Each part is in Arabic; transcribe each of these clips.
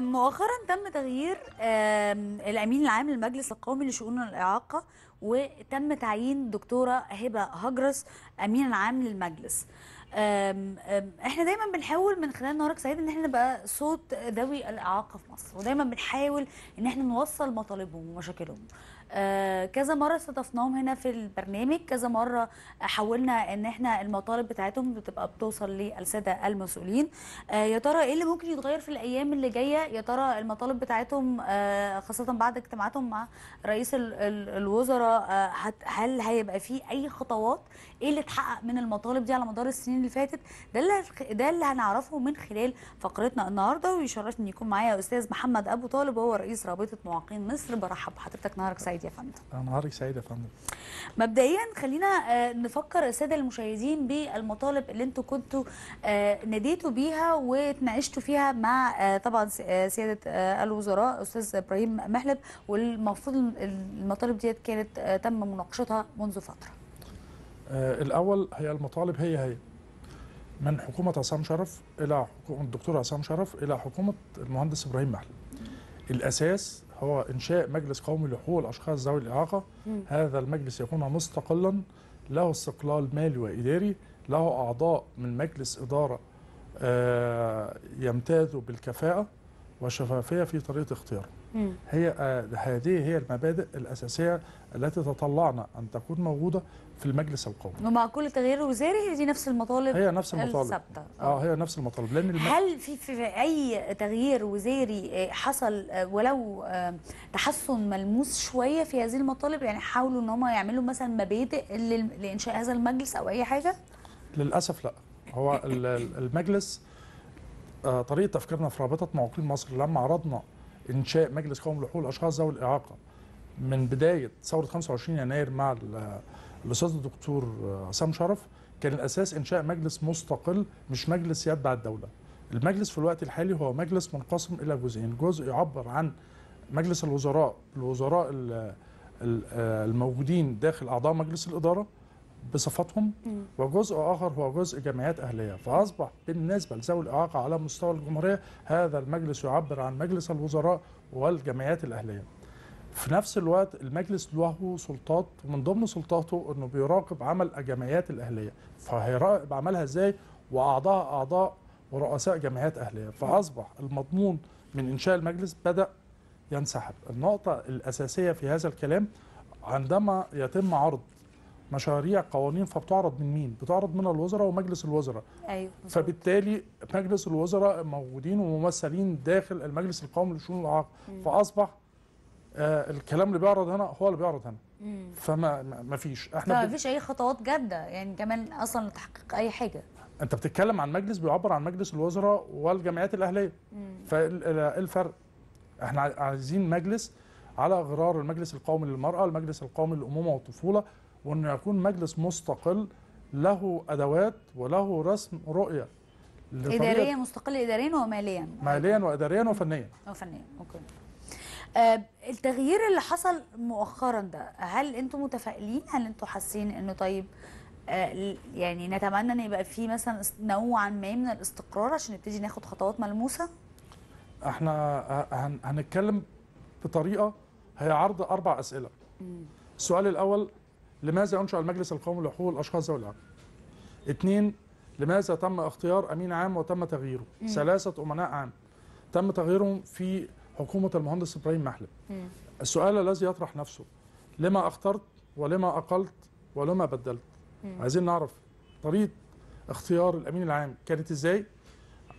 مؤخرا تم تغيير الامين العام للمجلس القومي لشؤون الاعاقه وتم تعيين دكتوره هبه هجرس امين العام للمجلس احنا دايما بنحاول من خلال نهارك سعيد ان احنا نبقى صوت ذوي الاعاقه في مصر ودايما بنحاول ان احنا نوصل مطالبهم ومشاكلهم آه، كذا مره استضفناهم هنا في البرنامج كذا مره حاولنا ان احنا المطالب بتاعتهم بتبقى بتوصل للساده المسؤولين آه، يا ترى ايه اللي ممكن يتغير في الايام اللي جايه يا ترى المطالب بتاعتهم آه، خاصه بعد اجتماعاتهم مع رئيس الوزراء هل هيبقى في اي خطوات ايه اللي اتحقق من المطالب دي على مدار السنين اللي فاتت ده اللي ده اللي هنعرفه من خلال فقرتنا النهارده ويشرفني يكون معايا استاذ محمد ابو طالب هو رئيس رابطه معاقين مصر برحب بحضرتك نهارك سعيد سعيد يا فندم نهارك سعيد يا فندم مبدئيا خلينا آه، نفكر الساده المشاهدين بالمطالب اللي انتم كنتوا آه، ناديتوا بيها واتناقشتوا فيها مع آه، طبعا سياده الوزراء استاذ ابراهيم محلب والمفروض المطالب ديت كانت تم مناقشتها منذ فتره الاول هي المطالب هي هي من حكومة عصام شرف إلى حكومة الدكتور عصام شرف إلى حكومة المهندس إبراهيم محلب الأساس هو إنشاء مجلس قومي لحقوق الأشخاص ذوي الإعاقة هذا المجلس يكون مستقلا له استقلال مالي وإداري له أعضاء من مجلس إدارة آه، يمتازوا بالكفاءة والشفافية في طريقة اختياره هي آه، هذه هي المبادئ الأساسية التي تطلعنا أن تكون موجودة في المجلس القومي ومع كل تغيير وزاري هي دي نفس المطالب هي نفس المطالب الثابته اه هي نفس المطالب لان الم... هل في, في اي تغيير وزاري آه، حصل آه، ولو تحسن ملموس شويه في هذه المطالب يعني حاولوا ان هم يعملوا مثلا مبادئ لانشاء هذا المجلس او اي حاجه للاسف لا هو المجلس آه، طريقه تفكيرنا في رابطه معوقين مصر لما عرضنا انشاء مجلس قومي لحقوق الاشخاص ذوي الاعاقه من بدايه ثوره 25 يناير مع الاستاذ الدكتور عصام آه، شرف كان الاساس انشاء مجلس مستقل مش مجلس يتبع الدوله. المجلس في الوقت الحالي هو مجلس منقسم الى جزئين، جزء يعبر عن مجلس الوزراء الوزراء آه، الموجودين داخل اعضاء مجلس الاداره بصفاتهم وجزء آخر هو جزء جمعيات أهلية فأصبح بالنسبة لذوي الإعاقة على مستوى الجمهورية هذا المجلس يعبر عن مجلس الوزراء والجمعيات الأهلية في نفس الوقت المجلس له سلطات ومن ضمن سلطاته أنه بيراقب عمل الجمعيات الأهلية فهيراقب عملها إزاي وأعضاء أعضاء ورؤساء جمعيات أهلية فأصبح المضمون من إنشاء المجلس بدأ ينسحب النقطة الأساسية في هذا الكلام عندما يتم عرض مشاريع قوانين فبتعرض من مين؟ بتعرض من الوزراء ومجلس الوزراء. ايوه فبالتالي مجلس الوزراء موجودين وممثلين داخل المجلس القومي لشؤون الاعاقه فاصبح آه الكلام اللي بيعرض هنا هو اللي بيعرض هنا. مم. فما ما فيش احنا ما فيش اي خطوات جاده يعني كمان اصلا لتحقيق اي حاجه. انت بتتكلم عن مجلس بيعبر عن مجلس الوزراء والجمعيات الاهليه. فالفرق إيه إيه احنا عايزين مجلس على غرار المجلس القومي للمرأة المجلس القومي للأمومة والطفولة وأن يكون مجلس مستقل له أدوات وله رسم رؤية إداريا مستقل إداريا وماليا ماليا وإداريا وفنيا وفنيا أوكي آه التغيير اللي حصل مؤخرا ده هل انتم متفائلين هل انتم حاسين انه طيب آه يعني نتمنى ان يبقى في مثلا نوعا ما من الاستقرار عشان نبتدي ناخد خطوات ملموسه احنا هنتكلم بطريقه هي عرض اربع اسئله السؤال الاول لماذا أنشأ المجلس القومي لحقوق الأشخاص ذوي الإعاقة؟ اثنين لماذا تم اختيار أمين عام وتم تغييره؟ ثلاثة أمناء عام تم تغييرهم في حكومة المهندس إبراهيم محلب السؤال الذي يطرح نفسه لما اخترت ولما أقلت ولما بدلت؟ عايزين نعرف طريقة اختيار الأمين العام كانت إزاي؟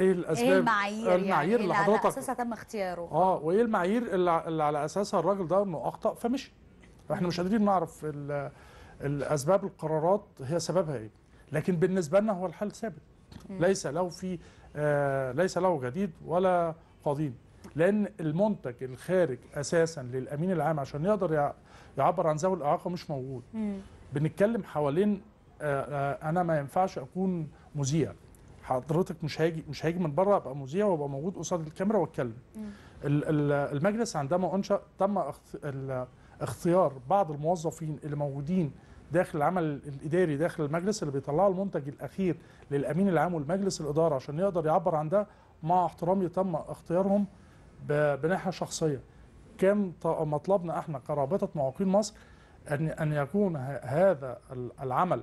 ايه الاسباب ايه المعايير, يعني؟ المعايير يعني اللي, إيه اللي حضرتك على اساسها تم اختياره اه وايه المعايير اللي على اساسها الراجل ده انه اخطا فمشي فاحنا مش قادرين نعرف الاسباب القرارات هي سببها ايه لكن بالنسبه لنا هو الحل ثابت ليس له في آه ليس له جديد ولا قديم لان المنتج الخارج اساسا للامين العام عشان يقدر يعبر عن ذوي الاعاقه مش موجود بنتكلم حوالين آه،, آه انا ما ينفعش اكون مذيع حضرتك مش هاجي مش هاجي من بره ابقى مذيع وابقى موجود قصاد الكاميرا واتكلم المجلس عندما انشا تم اختيار بعض الموظفين اللي موجودين داخل العمل الاداري داخل المجلس اللي بيطلعوا المنتج الاخير للامين العام والمجلس الاداره عشان يقدر يعبر عن ده مع احترامي تم اختيارهم بناحيه شخصيه كان مطلبنا احنا كرابطه معوقين مصر ان ان يكون هذا العمل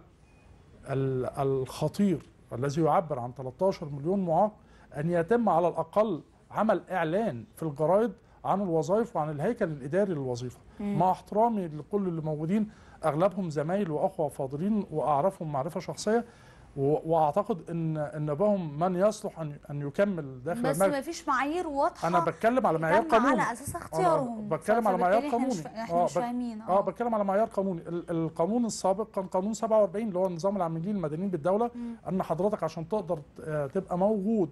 الخطير الذي يعبر عن 13 مليون معاق ان يتم على الاقل عمل اعلان في الجرايد عن الوظائف وعن الهيكل الاداري للوظيفه مع احترامي لكل اللي موجودين اغلبهم زمايل واخوه فاضلين واعرفهم معرفه شخصيه واعتقد ان ان بهم من يصلح ان ان يكمل داخل بس ما فيش معايير واضحه انا بتكلم على معيار قانوني على اساس اختيارهم بتكلم على معيار قانوني احنا مش, آه، فاهمين آه،, اه بتكلم على معيار قانوني القانون السابق كان قانون 47 اللي هو نظام العاملين المدنيين بالدوله م. ان حضرتك عشان تقدر تبقى موجود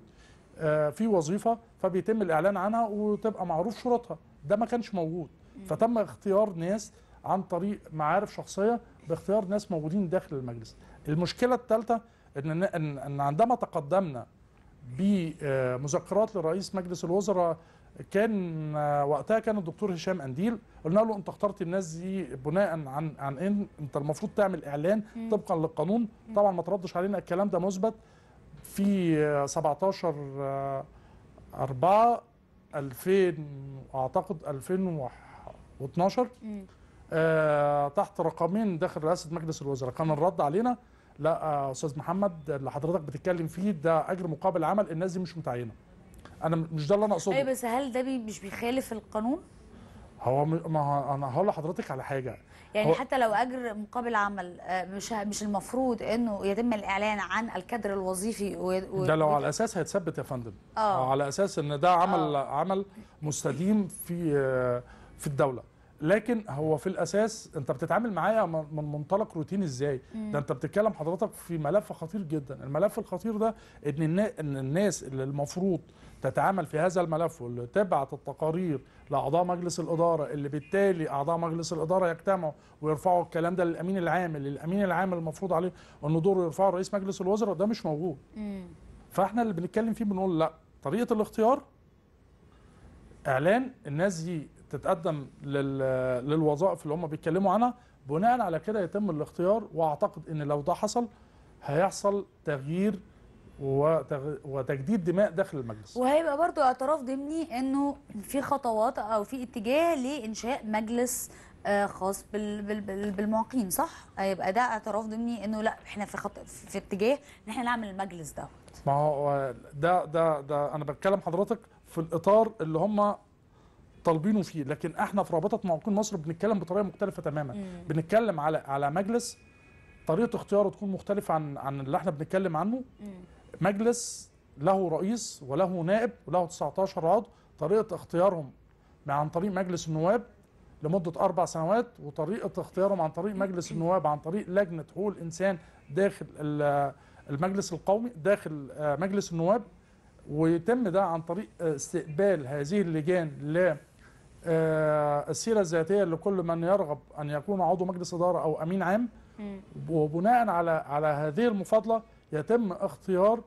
آه، في وظيفه فبيتم الاعلان عنها وتبقى معروف شروطها ده ما كانش موجود فتم اختيار ناس عن طريق معارف شخصيه باختيار ناس موجودين داخل المجلس المشكله الثالثه ان ان عندما تقدمنا بمذكرات لرئيس مجلس الوزراء كان آه، وقتها كان الدكتور هشام انديل قلنا له انت اخترت الناس دي بناء عن عن ان انت المفروض تعمل اعلان طبقا للقانون طبعا ما تردش علينا الكلام ده مثبت في 17 4 2000 اعتقد 2012 آه، تحت رقمين داخل رئاسه مجلس الوزراء كان الرد علينا لا آه، استاذ محمد اللي حضرتك بتتكلم فيه ده اجر مقابل عمل الناس دي مش متعينه انا مش ده اللي انا اقصده ايوه بس هل ده مش بيخالف القانون هو ما انا هقول لحضرتك على حاجه يعني حتى لو اجر مقابل عمل آه، مش مش المفروض انه يتم الاعلان عن الكادر الوظيفي و... ده لو على اساس هيتثبت يا فندم اه على اساس ان ده عمل أوه. عمل مستديم في آه، في الدوله لكن هو في الاساس انت بتتعامل معايا من منطلق روتين ازاي ده انت بتتكلم حضرتك في ملف خطير جدا الملف الخطير ده ان ان الناس اللي المفروض تتعامل في هذا الملف وتبعت التقارير لاعضاء مجلس الاداره اللي بالتالي اعضاء مجلس الاداره يجتمعوا ويرفعوا الكلام ده للامين العام اللي الامين العام المفروض عليه انه دوره يرفعه رئيس مجلس الوزراء ده مش موجود. فاحنا اللي بنتكلم فيه بنقول لا طريقه الاختيار اعلان الناس دي تتقدم للوظائف اللي هم بيتكلموا عنها بناء على كده يتم الاختيار واعتقد ان لو ده حصل هيحصل تغيير وتجديد دماء داخل المجلس وهيبقى برضو اعتراف ضمني انه في خطوات او في اتجاه لانشاء مجلس آه، خاص بالمعاقين صح هيبقى ده اعتراف ضمني انه لا احنا في خط في اتجاه ان احنا نعمل المجلس ده ما هو ده ده ده انا بتكلم حضرتك في الاطار اللي هم طالبينه فيه لكن احنا في رابطه معاقين مصر بنتكلم بطريقه مختلفه تماما مم. بنتكلم على على مجلس طريقه اختياره تكون مختلفه عن عن اللي احنا بنتكلم عنه مم. مجلس له رئيس وله نائب وله 19 عضو طريقة اختيارهم عن طريق مجلس النواب لمدة أربع سنوات وطريقة اختيارهم عن طريق مجلس النواب عن طريق لجنة حقوق الإنسان داخل المجلس القومي داخل آه، مجلس النواب ويتم ده عن طريق آه، استقبال هذه اللجان ل آه، السيرة الذاتية لكل من يرغب أن يكون عضو مجلس إدارة أو أمين عام وبناء على على هذه المفاضلة يتم اختيار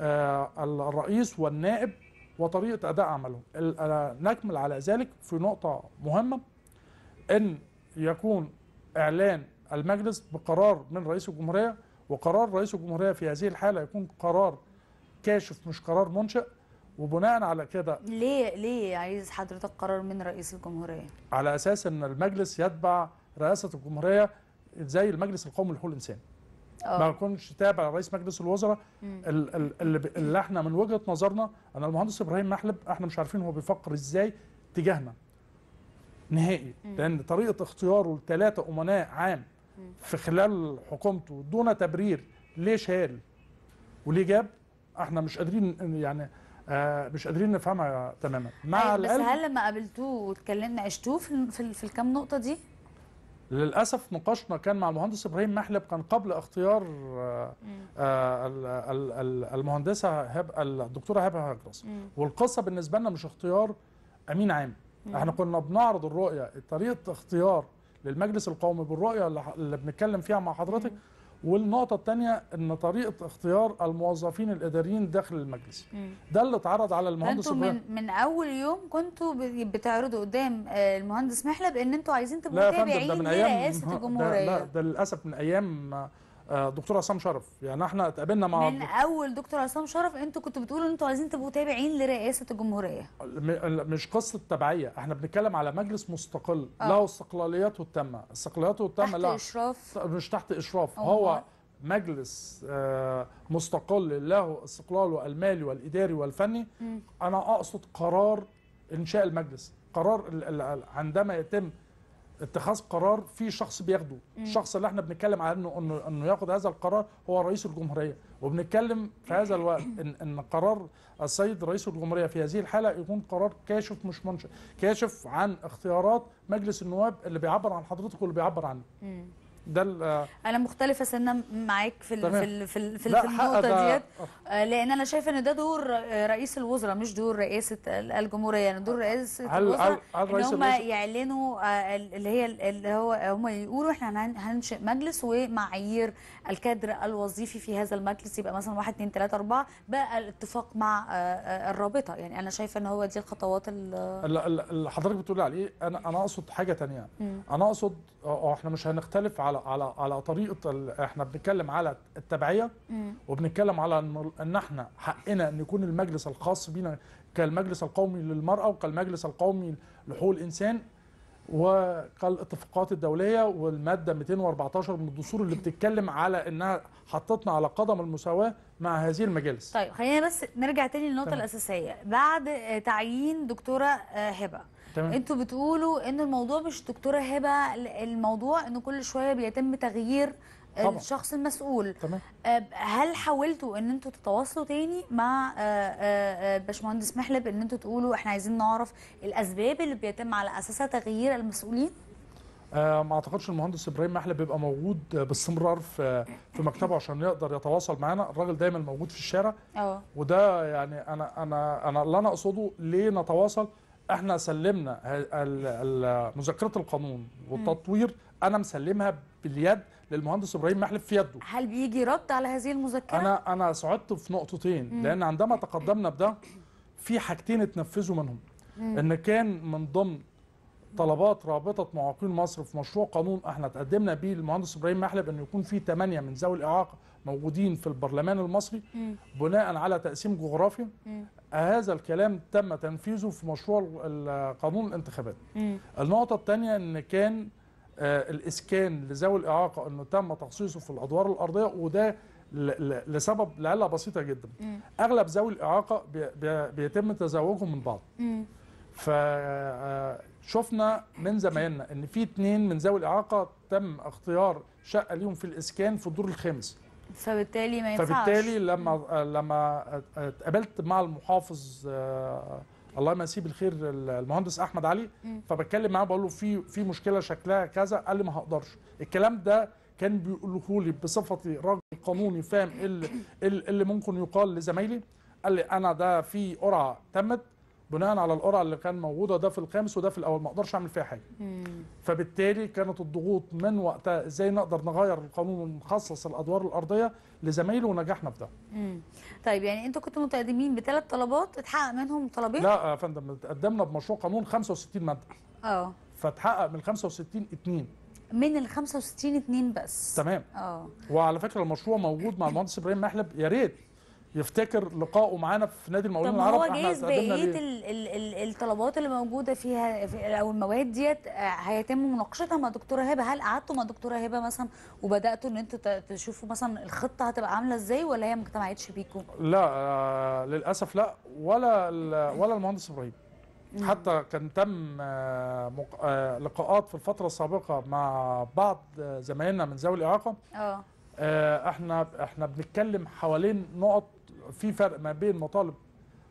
آه، الرئيس والنائب وطريقه اداء عملهم آه، نكمل على ذلك في نقطه مهمه ان يكون اعلان المجلس بقرار من رئيس الجمهوريه وقرار رئيس الجمهوريه في هذه الحاله يكون قرار كاشف مش قرار منشئ وبناء على كده ليه ليه عايز حضرتك قرار من رئيس الجمهوريه؟ على اساس ان المجلس يتبع رئاسه الجمهوريه زي المجلس القومي لحقوق الانسان. ما بكونش اه. تابع رئيس مجلس الوزراء اللي, اللي احنا من وجهه نظرنا انا المهندس ابراهيم محلب احنا مش عارفين هو بيفكر ازاي تجاهنا نهائي مم. لان طريقه اختياره لثلاثه امناء عام مم. في خلال حكومته دون تبرير ليه شال وليه جاب احنا مش قادرين يعني آه مش قادرين نفهمها تماما مع طيب، بس هل لما قابلتوه واتكلمنا عشتوه في, في, في الكام نقطه دي للاسف نقاشنا كان مع المهندس ابراهيم محلب كان قبل اختيار آه، آه، المهندسه هب الدكتوره هبه هجرس والقصه بالنسبه لنا مش اختيار امين عام احنا كنا بنعرض الرؤيه طريقه اختيار للمجلس القومي بالرؤيه اللي بنتكلم فيها مع حضرتك والنقطة الثانية أن طريقة اختيار الموظفين الإداريين داخل المجلس مم. ده اللي اتعرض على المهندس انتوا من, من أول يوم كنتوا بتعرضوا قدام آه، المهندس محلب أن أنتوا عايزين تبقوا متابعين لرئاسة الجمهورية لا ده للأسف من أيام آه، دكتور عصام شرف يعني احنا اتقابلنا مع من اول دكتور عصام شرف انتوا كنتوا بتقولوا ان انتوا عايزين تبقوا تابعين لرئاسه الجمهوريه مش قصه تبعيه احنا بنتكلم على مجلس مستقل أوه. له استقلالياته التامه استقلاليته التامه تحت لا إشراف. مش تحت اشراف أوه. هو مجلس آه، مستقل له استقلاله المالي والاداري والفني م. انا اقصد قرار انشاء المجلس قرار عندما يتم اتخاذ قرار في شخص بياخده الشخص اللي احنا بنتكلم عنه انه انه, إنه ياخد هذا القرار هو رئيس الجمهوريه وبنتكلم في هذا الوقت ان, إن قرار السيد رئيس الجمهوريه في هذه الحاله يكون قرار كاشف مش منشئ كاشف عن اختيارات مجلس النواب اللي بيعبر عن حضرتك واللي بيعبر عنه ده انا مختلفه سنه معاك في الـ في الـ في, الـ في, في النقطه ديت آه، لان انا شايفه ان ده دور آه، رئيس الوزراء مش دور رئاسه الجمهوريه يعني دور رئاسه هل الوزراء هل ان هم يعلنوا آه، اللي هي اللي هو هم يقولوا احنا هننشئ مجلس ومعايير الكادر الوظيفي في هذا المجلس يبقى مثلا 1 2 3 4 بقى الاتفاق مع الرابطه يعني انا شايفه ان هو دي الخطوات اللي حضرتك بتقول عليه انا انا اقصد حاجه ثانيه انا اقصد احنا مش هنختلف على على على على طريقه احنا بنتكلم على التبعيه وبنتكلم على ان احنا حقنا ان يكون المجلس الخاص بينا كالمجلس القومي للمراه وكالمجلس القومي لحقوق الانسان وكالاتفاقات الدوليه والماده 214 من الدستور اللي بتتكلم على انها حطتنا على قدم المساواه مع هذه المجالس. طيب خلينا بس نرجع تاني للنقطه الاساسيه بعد تعيين دكتوره آه، هبه تمام انتوا بتقولوا ان الموضوع مش دكتوره هبه الموضوع ان كل شويه بيتم تغيير طبعا. الشخص المسؤول تمام. هل حاولتوا ان انتوا تتواصلوا تاني مع آه، آه، آه، باشمهندس محلب ان انتوا تقولوا احنا عايزين نعرف الاسباب اللي بيتم على اساسها تغيير المسؤولين ما اعتقدش المهندس ابراهيم محلب بيبقى موجود باستمرار في في مكتبه عشان يقدر يتواصل معانا الراجل دايما موجود في الشارع أوه. وده يعني انا انا انا اللي انا اقصده ليه نتواصل احنا سلمنا مذكره القانون والتطوير انا مسلمها باليد للمهندس ابراهيم محلف في يده هل بيجي رد على هذه المذكره انا انا صعدت في نقطتين مم. لان عندما تقدمنا بده في حاجتين اتنفذوا منهم مم. ان كان من ضمن طلبات رابطه معاقين مصر في مشروع قانون احنا تقدمنا بيه للمهندس ابراهيم محلب ان يكون في ثمانية من ذوي الاعاقه موجودين في البرلمان المصري بناء على تقسيم جغرافي هذا الكلام تم تنفيذه في مشروع قانون الانتخابات مم. النقطة الثانية ان كان آه، الاسكان لذوي الاعاقة انه تم تخصيصه في الادوار الارضية وده لسبب لعلة بسيطة جدا مم. اغلب ذوي الاعاقة بيتم تزوجهم من بعض مم. فشفنا آه، من زمايلنا ان في اتنين من ذوي الاعاقة تم اختيار شقة ليهم في الاسكان في الدور الخامس فبالتالي ما ينفعش فبالتالي لما آه، لما آه، آه، اتقابلت مع المحافظ الله يمسيه بالخير المهندس احمد علي فبتكلم معاه بقول له في في مشكله شكلها كذا قال لي ما هقدرش الكلام ده كان بيقوله لي بصفتي راجل قانوني فاهم إيه اللي, إيه اللي ممكن يقال لزمايلي قال لي انا ده في قرعه تمت بناء على القرعه اللي كان موجوده ده في الخامس وده في الاول ما اقدرش اعمل فيها حاجه فبالتالي كانت الضغوط من وقتها ازاي نقدر نغير القانون ونخصص الادوار الارضيه لزمايله ونجحنا في ده طيب يعني انتوا كنتوا متقدمين بثلاث طلبات اتحقق منهم طلبين لا يا فندم اتقدمنا بمشروع قانون 65 ماده اه فاتحقق من 65 اثنين من ال 65 اثنين بس تمام اه وعلى فكره المشروع موجود مع المهندس ابراهيم محلب يا ريت يفتكر لقائه معانا في نادي المقاولين العرب طب هو جايز بقيه الطلبات اللي موجوده فيها في او المواد ديت آه، هيتم مناقشتها مع دكتوره هبه هل قعدتوا مع دكتوره هبه مثلا وبداتوا ان انتوا تشوفوا مثلا الخطه هتبقى عامله ازاي ولا هي ما اجتمعتش بيكم؟ لا آه للاسف لا ولا ولا المهندس ابراهيم حتى كان تم آه، آه، لقاءات في الفتره السابقه مع بعض زمايلنا من ذوي الاعاقه اه احنا احنا بنتكلم حوالين نقط في فرق ما بين مطالب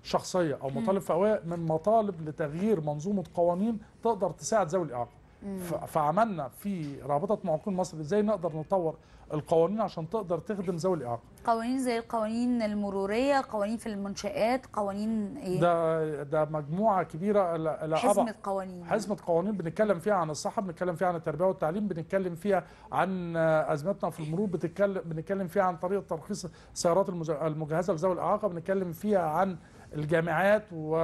شخصيه او مطالب فئويه من مطالب لتغيير منظومه قوانين تقدر تساعد ذوي الاعاقه فعملنا في رابطه معوقين مصر ازاي نقدر نطور القوانين عشان تقدر تخدم ذوي الاعاقه قوانين زي القوانين المروريه قوانين في المنشآت قوانين ايه ده ده مجموعه كبيره لا حزمه قوانين حزمه قوانين بنتكلم فيها عن الصحه بنتكلم فيها عن التربيه والتعليم بنتكلم فيها عن ازمتنا في المرور بنتكلم بنتكلم فيها عن طريقه ترخيص السيارات المجهزه لذوي الاعاقه بنتكلم فيها عن الجامعات و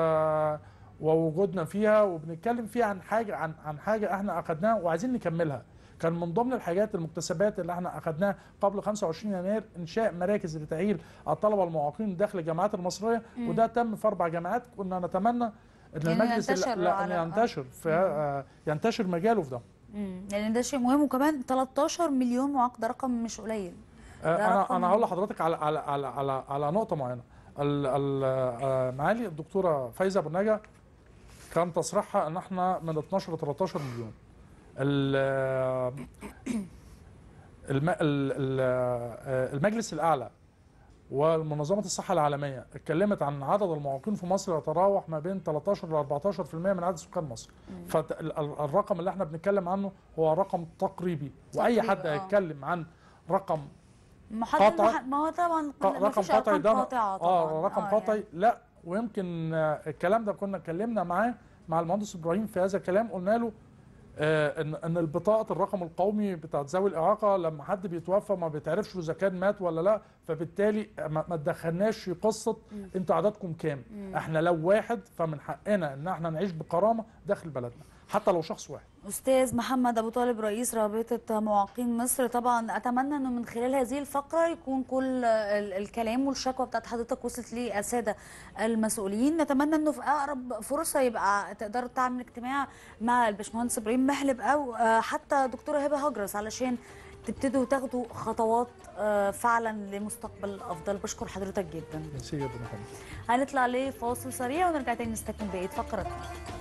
ووجودنا فيها وبنتكلم فيها عن حاجه عن عن حاجه احنا اخذناها وعايزين نكملها كان من ضمن الحاجات المكتسبات اللي احنا اخذناها قبل 25 يناير انشاء مراكز لتاهيل الطلبه المعاقين داخل الجامعات المصريه وده تم في اربع جامعات كنا نتمنى ان المجلس ينتشر, ينتشر في آه، ينتشر مجاله في ده امم يعني ده شيء مهم وكمان 13 مليون معاق ده رقم مش قليل آه، انا انا هقول لحضرتك على على على على, على نقطه معينه آه، معالي الدكتوره فايزه بنجا كان تصريحها ان احنا من 12 ل 13 مليون آه، المجلس الاعلى ومنظمه الصحه العالميه اتكلمت عن عدد المعاقين في مصر يتراوح ما بين 13 ل 14% من عدد سكان مصر فالرقم اللي احنا بنتكلم عنه هو رقم تقريبي واي حد آه. هيتكلم عن رقم قطعي ما هو طبعا رقم قطعي ده اه رقم آه، قطعي يعني. لا ويمكن الكلام ده كنا اتكلمنا معاه مع المهندس ابراهيم في هذا الكلام قلنا له آه، ان ان البطاقه الرقم القومي بتاعت ذوي الاعاقه لما حد بيتوفى ما بتعرفش اذا كان مات ولا لا فبالتالي ما تدخلناش في قصه انتوا عددكم كام احنا لو واحد فمن حقنا ان احنا نعيش بكرامه داخل بلدنا حتى لو شخص واحد استاذ محمد ابو طالب رئيس رابطه معاقين مصر طبعا اتمنى انه من خلال هذه الفقره يكون كل الكلام والشكوى بتاعت حضرتك وصلت للساده المسؤولين نتمنى انه في اقرب فرصه يبقى تقدروا تعمل اجتماع مع الباشمهندس ابراهيم محلب او آه، حتى دكتوره هبه هجرس علشان تبتدوا تاخدوا خطوات آه، فعلا لمستقبل افضل بشكر حضرتك جدا ميرسي يا محمد هنطلع لفاصل سريع ونرجع تاني نستكمل بقيه فقرتنا